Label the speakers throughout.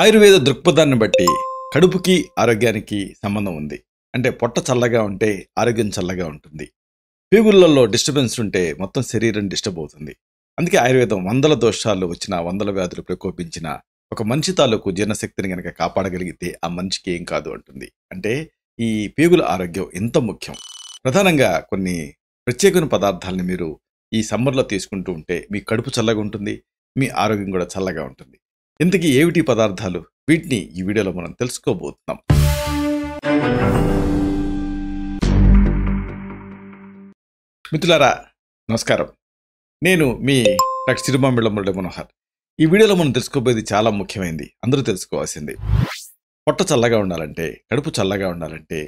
Speaker 1: ఆయుర్వేద దృక్పథాన్ని బట్టి కడుపుకి ఆరోగ్యానికి సంబంధం ఉంది అంటే పొట్ట చల్లగా ఉంటే ఆరోగ్యం చల్లగా ఉంటుంది పీగుళ్ళల్లో డిస్టర్బెన్స్ ఉంటే మొత్తం శరీరం డిస్టర్బ్ అవుతుంది అందుకే ఆయుర్వేదం వందల దోషాలు వచ్చిన వందల వ్యాధులు ప్రకోపించిన ఒక మనిషి తాలూకు జీర్ణశక్తిని కనుక కాపాడగలిగితే ఆ మనిషికి ఏం కాదు అంటుంది అంటే ఈ పీగుల ఆరోగ్యం ఎంత ముఖ్యం ప్రధానంగా కొన్ని ప్రత్యేకమైన పదార్థాలని మీరు ఈ సమ్మర్లో తీసుకుంటూ ఉంటే మీ కడుపు చల్లగా ఉంటుంది మీ ఆరోగ్యం కూడా చల్లగా ఉంటుంది ఇంతకీ ఏమిటి పదార్థాలు వీటిని ఈ వీడియోలో మనం తెలుసుకోబోతున్నాం మిత్రులారా నమస్కారం నేను మీ డాక్టర్ తిరుమామిళ మురళి మనోహర్ ఈ వీడియోలో మనం తెలుసుకోబోయేది చాలా ముఖ్యమైనది అందరూ తెలుసుకోవాల్సింది పొట్ట చల్లగా ఉండాలంటే కడుపు చల్లగా ఉండాలంటే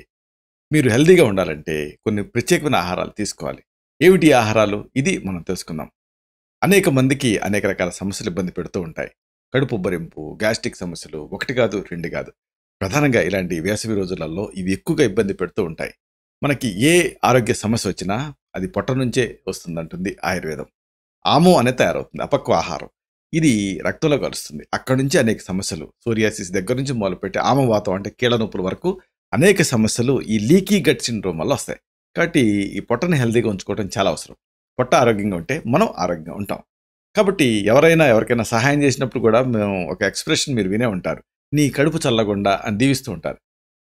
Speaker 1: మీరు హెల్దీగా ఉండాలంటే కొన్ని ప్రత్యేకమైన ఆహారాలు తీసుకోవాలి ఏమిటి ఆహారాలు ఇది మనం తెలుసుకుందాం అనేక మందికి అనేక రకాల సమస్యలు ఇబ్బంది పెడుతూ ఉంటాయి కడుపు బరింపు గ్యాస్ట్రిక్ సమస్యలు ఒకటి కాదు రెండు కాదు ప్రధానంగా ఇలాంటి వేసవి రోజులలో ఇవి ఎక్కువగా ఇబ్బంది పెడుతూ ఉంటాయి మనకి ఏ ఆరోగ్య సమస్య వచ్చినా అది పొట్ట నుంచే వస్తుందంటుంది ఆయుర్వేదం ఆము అనే తయారవుతుంది అపక్వ ఆహారం ఇది రక్తంలో కలుస్తుంది అక్కడి నుంచి అనేక సమస్యలు సోరియాసిస్ దగ్గర నుంచి మొదలుపెట్టి ఆమవాతం అంటే కీళ్ళ నొప్పుల వరకు అనేక సమస్యలు ఈ లీకీ గట్ సిండ్రోమ్ వల్ల వస్తాయి కాబట్టి ఈ పొట్టను హెల్తీగా ఉంచుకోవడం చాలా అవసరం పొట్ట ఆరోగ్యంగా ఉంటే మనం ఆరోగ్యంగా ఉంటాం కాబట్టి ఎవరైనా ఎవరికైనా సహాయం చేసినప్పుడు కూడా మేము ఒక ఎక్స్ప్రెషన్ మీరు వినే ఉంటారు నీ కడుపు చల్లగుండా అని దీవిస్తూ ఉంటారు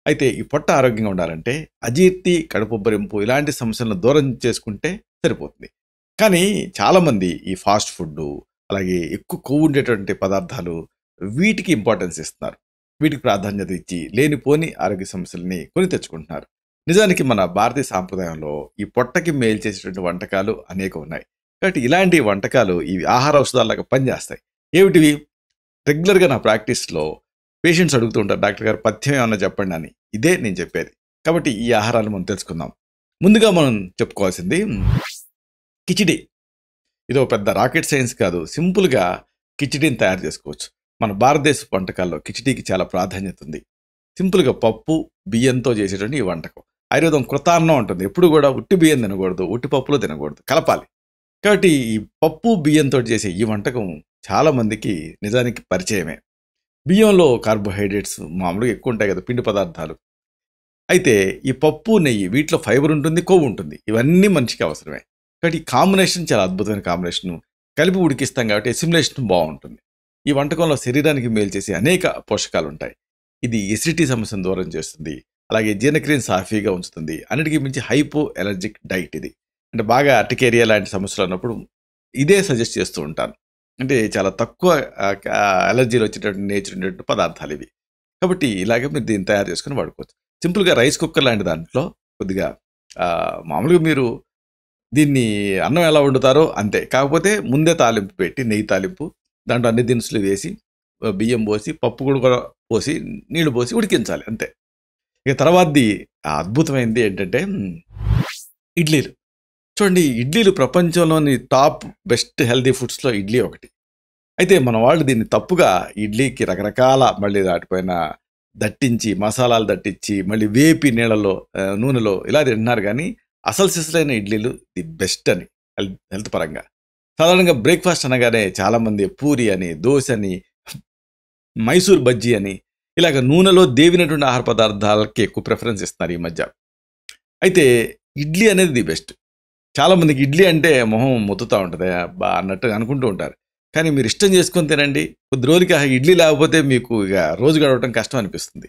Speaker 1: అయితే ఈ పొట్ట ఆరోగ్యంగా ఉండాలంటే అజీర్తి కడుపుబ్బరింపు ఇలాంటి సమస్యలను దూరం చేసుకుంటే సరిపోతుంది కానీ చాలామంది ఈ ఫాస్ట్ ఫుడ్డు అలాగే ఎక్కువ కొవ్వు ఉండేటువంటి పదార్థాలు వీటికి ఇంపార్టెన్స్ ఇస్తున్నారు వీటికి ప్రాధాన్యత ఇచ్చి లేనిపోని ఆరోగ్య సమస్యల్ని కొని తెచ్చుకుంటున్నారు నిజానికి మన భారతీయ సాంప్రదాయంలో ఈ పొట్టకి మేలు చేసేటువంటి వంటకాలు అనేక ఉన్నాయి కాబట్టి ఇలాంటి వంటకాలు ఇవి ఆహార ఔషధాలాగా పనిచేస్తాయి ఏమిటివి రెగ్యులర్గా నా ప్రాక్టీస్లో పేషెంట్స్ అడుగుతుంటారు డాక్టర్ గారు పథ్యం ఏమన్నా చెప్పండి అని ఇదే నేను చెప్పేది కాబట్టి ఈ ఆహారాలు మనం తెలుసుకుందాం ముందుగా మనం చెప్పుకోవాల్సింది కిచిడి ఇదో పెద్ద రాకెట్ సైన్స్ కాదు సింపుల్గా కిచిడిని తయారు చేసుకోవచ్చు మన భారతదేశ వంటకాల్లో కిచిడీకి చాలా ప్రాధాన్యత ఉంది సింపుల్గా పప్పు బియ్యంతో చేసేటువంటి ఈ వంటకం ఆయుర్వేదం కృతాన్నం ఉంటుంది ఎప్పుడు కూడా ఉట్టి బియ్యం తినకూడదు ఉట్టి పప్పులు తినకూడదు కలపాలి కాబట్టి ఈ పప్పు బియ్యంతో చేసే ఈ వంటకం చాలామందికి నిజానికి పరిచయమే బియ్యంలో కార్బోహైడ్రేట్స్ మామూలుగా ఎక్కువ ఉంటాయి కదా పిండి పదార్థాలు అయితే ఈ పప్పు నెయ్యి వీటిలో ఫైబర్ ఉంటుంది కొవ్వు ఉంటుంది ఇవన్నీ మనిషికి అవసరమే కాబట్టి ఈ కాంబినేషన్ చాలా అద్భుతమైన కాంబినేషన్ కలిపి ఉడికిస్తాం కాబట్టి సిమ్యులేషన్ బాగుంటుంది ఈ వంటకంలో శరీరానికి మేలు చేసే అనేక పోషకాలు ఉంటాయి ఇది ఎసిడిటీ సమస్యను దూరం చేస్తుంది అలాగే జీర్ణక్రియను సాఫీగా ఉంచుతుంది అన్నిటికీ మించి హైపో ఎలర్జిక్ డైట్ ఇది అంటే బాగా అటికేరియా లాంటి సమస్యలు అన్నప్పుడు ఇదే సజెస్ట్ చేస్తూ ఉంటాను అంటే చాలా తక్కువ అలర్జీలు వచ్చేటటువంటి నేచర్ ఉండేటువంటి పదార్థాలు ఇవి కాబట్టి ఇలాగే మీరు దీన్ని తయారు చేసుకుని వాడుకోవచ్చు సింపుల్గా రైస్ కుక్కర్ లాంటి దాంట్లో కొద్దిగా మామూలుగా మీరు దీన్ని అన్నం ఎలా వండుతారో అంతే కాకపోతే ముందే తాలింపు పెట్టి నెయ్యి తాలింపు దాంట్లో అన్ని దినుసులు వేసి బియ్యం పోసి పప్పు కూడా పోసి నీళ్లు పోసి ఉడికించాలి అంతే ఇక తర్వాతది అద్భుతమైంది ఏంటంటే ఇడ్లీలు చూడండి ఇడ్లీలు ప్రపంచంలోని టాప్ బెస్ట్ హెల్దీ ఫుడ్స్లో ఇడ్లీ ఒకటి అయితే మన వాళ్ళు దీన్ని తప్పుగా ఇడ్లీకి రకరకాల మళ్ళీ దాటిపోయిన దట్టించి మసాలాలు దట్టించి మళ్ళీ వేపి నీళ్ళలో నూనెలో ఇలా తింటున్నారు కానీ అసలు సిసలైన ఇడ్లీలు ది బెస్ట్ అని హెల్త్ హెల్త్ పరంగా సాధారణంగా బ్రేక్ఫాస్ట్ అనగానే చాలామంది పూరి అని దోశ అని మైసూర్ బజ్జీ అని ఇలాగ నూనెలో దేవినటువంటి ఆహార పదార్థాలకి ఎక్కువ ప్రిఫరెన్స్ ఇస్తున్నారు ఈ మధ్య అయితే ఇడ్లీ అనేది ది బెస్ట్ చాలామందికి ఇడ్లీ అంటే మొహం మొత్తుతూ ఉంటుంది అబ్బా అన్నట్టు అనుకుంటూ ఉంటారు కానీ మీరు ఇష్టం చేసుకొని తినండి కొద్ది రోజులకి ఆ ఇడ్లీ లేకపోతే మీకు ఇక రోజు గడవటం కష్టం అనిపిస్తుంది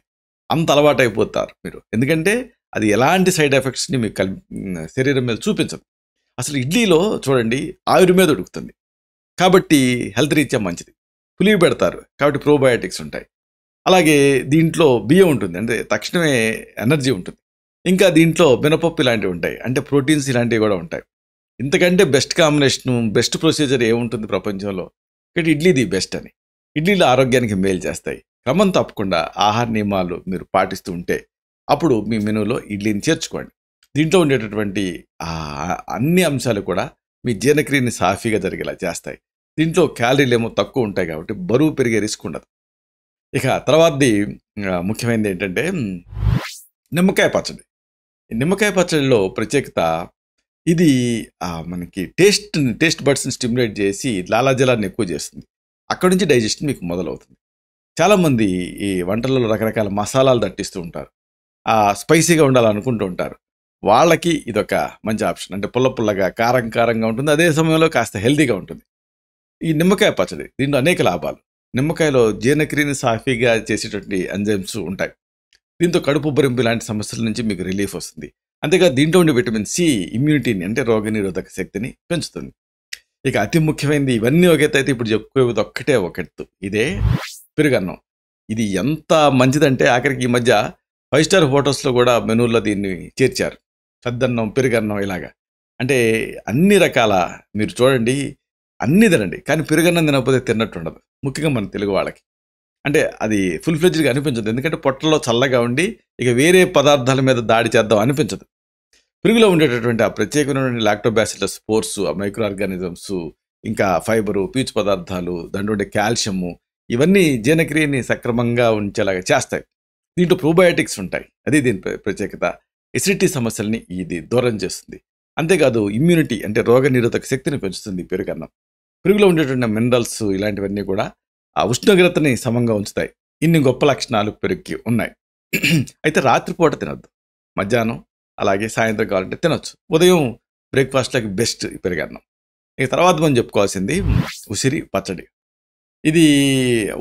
Speaker 1: అంత అలవాటు అయిపోతారు మీరు ఎందుకంటే అది ఎలాంటి సైడ్ ఎఫెక్ట్స్ని మీకు కల్ శరీరం మీద చూపించదు అసలు ఇడ్లీలో చూడండి ఆయుర్ మీద ఉడుకుతుంది కాబట్టి హెల్త్ రీత్యా మంచిది పులివి పెడతారు కాబట్టి ప్రోబయాటిక్స్ ఉంటాయి అలాగే దీంట్లో బియ్యం ఉంటుంది అంటే తక్షణమే ఎనర్జీ ఉంటుంది ఇంకా దీంట్లో మినపప్పు ఇలాంటివి ఉంటాయి అంటే ప్రోటీన్స్ ఇలాంటివి కూడా ఉంటాయి ఇంతకంటే బెస్ట్ కాంబినేషన్ బెస్ట్ ప్రొసీజర్ ఏముంటుంది ప్రపంచంలో ఇక్కడ ఇడ్లీ ది బెస్ట్ అని ఇడ్లీలు ఆరోగ్యానికి మేలు చేస్తాయి క్రమం తప్పకుండా ఆహార నియమాలు మీరు పాటిస్తూ ఉంటే అప్పుడు మీ మెనూలో ఇడ్లీని చేర్చుకోండి దీంట్లో ఉండేటటువంటి అన్ని అంశాలు కూడా మీ జీర్ణక్రియని సాఫీగా జరిగేలా చేస్తాయి దీంట్లో క్యాలరీలు ఏమో తక్కువ ఉంటాయి కాబట్టి బరువు పెరిగే రిస్క్ ఉండదు ఇక తర్వాతది ముఖ్యమైనది ఏంటంటే నిమ్మకాయ పచ్చడి నిమ్మకాయ పచ్చడిలో ప్రత్యేకత ఇది మనకి టేస్ట్ టేస్ట్ బడ్స్ని స్టిమ్యులేట్ చేసి లాలాజలాన్ని ఎక్కువ చేస్తుంది అక్కడి నుంచి డైజెషన్ మీకు మొదలవుతుంది చాలామంది ఈ వంటలలో రకరకాల మసాలాలు దట్టిస్తూ ఉంటారు స్పైసీగా ఉండాలనుకుంటూ ఉంటారు వాళ్ళకి ఇదొక మంచి ఆప్షన్ అంటే పుల్ల పుల్లగా కారం కారంగా ఉంటుంది అదే సమయంలో కాస్త హెల్దీగా ఉంటుంది ఈ నిమ్మకాయ పచ్చడి దీంట్లో అనేక లాభాలు నిమ్మకాయలో జీర్ణక్రియని సాఫీగా చేసేటువంటి ఎంజైమ్స్ ఉంటాయి దీంతో కడుపు బరింపు లాంటి సమస్యల నుంచి మీకు రిలీఫ్ వస్తుంది అంతేగా దీంట్లో ఉండే విటమిన్ సి ఇమ్యూనిటీని అంటే రోగనిరోధక శక్తిని పెంచుతుంది ఇక అతి ముఖ్యమైనది ఇవన్నీ ఒకేతైతే ఇప్పుడు చెప్పుకోవద్దు ఒక్కటే ఒకటి ఇదే పెరుగన్నం ఇది ఎంత మంచిదంటే ఆఖరికి ఈ మధ్య ఫైవ్ స్టార్ హోటల్స్లో కూడా మెనూల్లో దీన్ని చేర్చారు పెద్దన్నం పెరుగన్నం ఇలాగా అంటే అన్ని రకాల మీరు చూడండి అన్ని తినండి కానీ పెరుగన్నం తినకపోతే తిన్నట్టు ఉండదు ముఖ్యంగా మన తెలుగు వాళ్ళకి అంటే అది ఫుల్ ఫ్లెడ్జ్గా అనిపించదు ఎందుకంటే పొట్టలో చల్లగా ఉండి ఇక వేరే పదార్థాల మీద దాడి చేద్దాం అనిపించదు పురుగులో ఉండేటటువంటి ఆ ప్రత్యేకమైన లాక్టోబ్యాసిల స్పోర్స్ ఆ మైక్రో ఆర్గానిజమ్స్ ఇంకా ఫైబరు పీచు పదార్థాలు దాంట్లో ఉండే కాల్షియము ఇవన్నీ జీర్ణక్రియని సక్రమంగా ఉంచేలాగా చేస్తాయి దీంట్లో ప్రోబయాటిక్స్ ఉంటాయి అది దీని ప్రత్యేకత ఎసిడిటీ సమస్యల్ని ఇది దూరం చేస్తుంది అంతేకాదు ఇమ్యూనిటీ అంటే రోగ నిరోధక శక్తిని పెంచుతుంది పెరుగన్నం పెరుగులో ఉండేటువంటి మినరల్స్ ఇలాంటివన్నీ కూడా ఆ ఉష్ణోగ్రతని సమంగా ఉంచుతాయి ఇన్ని గొప్ప లక్షణాలు పెరిగి ఉన్నాయి అయితే రాత్రిపూట తినొద్దు మధ్యాహ్నం అలాగే సాయంత్రం కావాలంటే తినొచ్చు ఉదయం బ్రేక్ఫాస్ట్లోకి బెస్ట్ పెరుగన్నం ఇక తర్వాత మనం చెప్పుకోవాల్సింది ఉసిరి పచ్చడి ఇది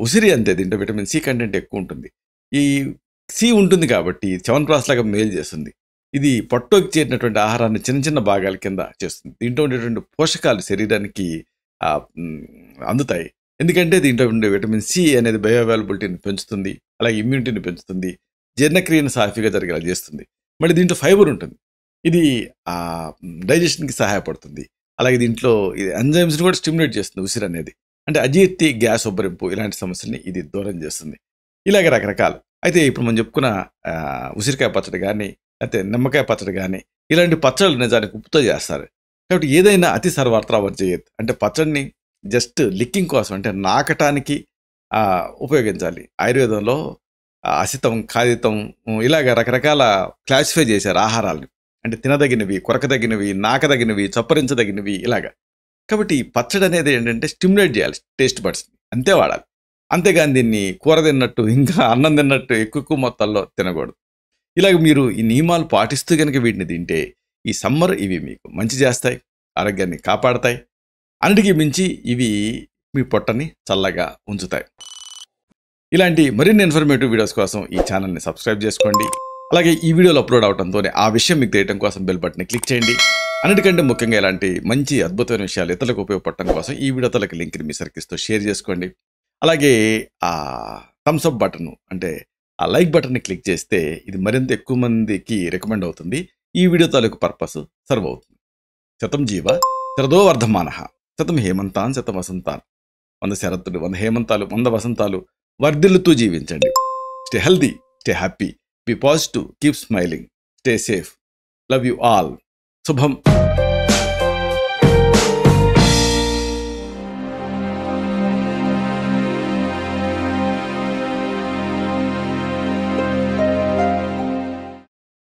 Speaker 1: ఉసిరి అంతే దీంట్లో విటమిన్ సి కంటెంట్ ఎక్కువ ఉంటుంది ఈ సి ఉంటుంది కాబట్టి సెవెన్ క్లాస్ లాగా మేలు చేస్తుంది ఇది పొట్టోకి చేరినటువంటి ఆహారాన్ని చిన్న చిన్న భాగాల కింద చేస్తుంది దీంట్లో ఉండేటువంటి పోషకాలు శరీరానికి అందుతాయి ఎందుకంటే దీంట్లో ఉండే విటమిన్ సి అనేది బయోఅవైలబిలిటీని పెంచుతుంది అలాగే ఇమ్యూనిటీని పెంచుతుంది జీర్ణక్రియను సాఫీగా జరిగేలా చేస్తుంది మళ్ళీ దీంట్లో ఫైబర్ ఉంటుంది ఇది డైజెషన్కి సహాయపడుతుంది అలాగే దీంట్లో ఇది ఎంజైమ్స్ని కూడా స్టిమ్యులేట్ చేస్తుంది ఉసిరి అనేది అంటే అజీర్తి గ్యాస్ ఉబ్బరింపు ఇలాంటి సమస్యల్ని ఇది దూరం చేస్తుంది ఇలాగే రకరకాలు అయితే ఇప్పుడు మనం చెప్పుకున్న ఉసిరికాయ పచ్చడి కానీ లేకపోతే నిమ్మకాయ పచ్చడి కానీ ఇలాంటి పచ్చళ్ళు నిజానికి ఉప్పుతో చేస్తారు కాబట్టి ఏదైనా అతి సర్వార్థ చేయొద్దు అంటే పచ్చడిని జస్ట్ లిక్కింగ్ కోసం అంటే నాకటానికి ఉపయోగించాలి ఆయుర్వేదంలో అసితం ఖాదితం ఇలాగ రకరకాల క్లాసిఫై చేశారు ఆహారాలు అంటే తినదగినవి కొరకదగినవి నాకదగినవి చప్పరించదగినవి ఇలాగ కాబట్టి పచ్చడి అనేది ఏంటంటే స్టిమ్యులేట్ చేయాలి టేస్ట్ బడ్స్ని అంతే వాడాలి అంతేగాని దీన్ని కూర తిన్నట్టు ఇంకా అన్నం తిన్నట్టు ఎక్కువ ఎక్కువ మొత్తాల్లో తినకూడదు ఇలాగ మీరు ఈ నియమాలు పాటిస్తూ కనుక వీటిని తింటే ఈ సమ్మర్ ఇవి మీకు మంచి చేస్తాయి ఆరోగ్యాన్ని కాపాడతాయి అన్నిటికీ మించి ఇవి మీ పొట్టని చల్లగా ఉంచుతాయి ఇలాంటి మరిన్ని ఇన్ఫర్మేటివ్ వీడియోస్ కోసం ఈ ఛానల్ని సబ్స్క్రైబ్ చేసుకోండి అలాగే ఈ వీడియోలు అప్లోడ్ అవడంతోనే ఆ విషయం మీకు తెలియడం కోసం బెల్ బటన్ని క్లిక్ చేయండి అన్నిటికంటే ముఖ్యంగా ఇలాంటి మంచి అద్భుతమైన విషయాలు ఇతరులకు ఉపయోగపడటం కోసం ఈ వీడియో తలకి లింక్ని మీ సర్కిస్తో షేర్ చేసుకోండి అలాగే ఆ థమ్స్అప్ బటన్ అంటే ఆ లైక్ బటన్ని క్లిక్ చేస్తే ఇది మరింత ఎక్కువ మందికి రికమెండ్ అవుతుంది ఈ వీడియో తాలూకు పర్పస్ సర్వ్ అవుతుంది శతం జీవ శరదో వర్ధమాన శతం హేమంతాన్ శత వసంతాన్ వంద శరత్తులు వంద హేమంతాలు వంద వసంతాలు వర్ధిల్లుతూ జీవించండి stay healthy stay happy be positive keep smiling stay safe love you all శుభం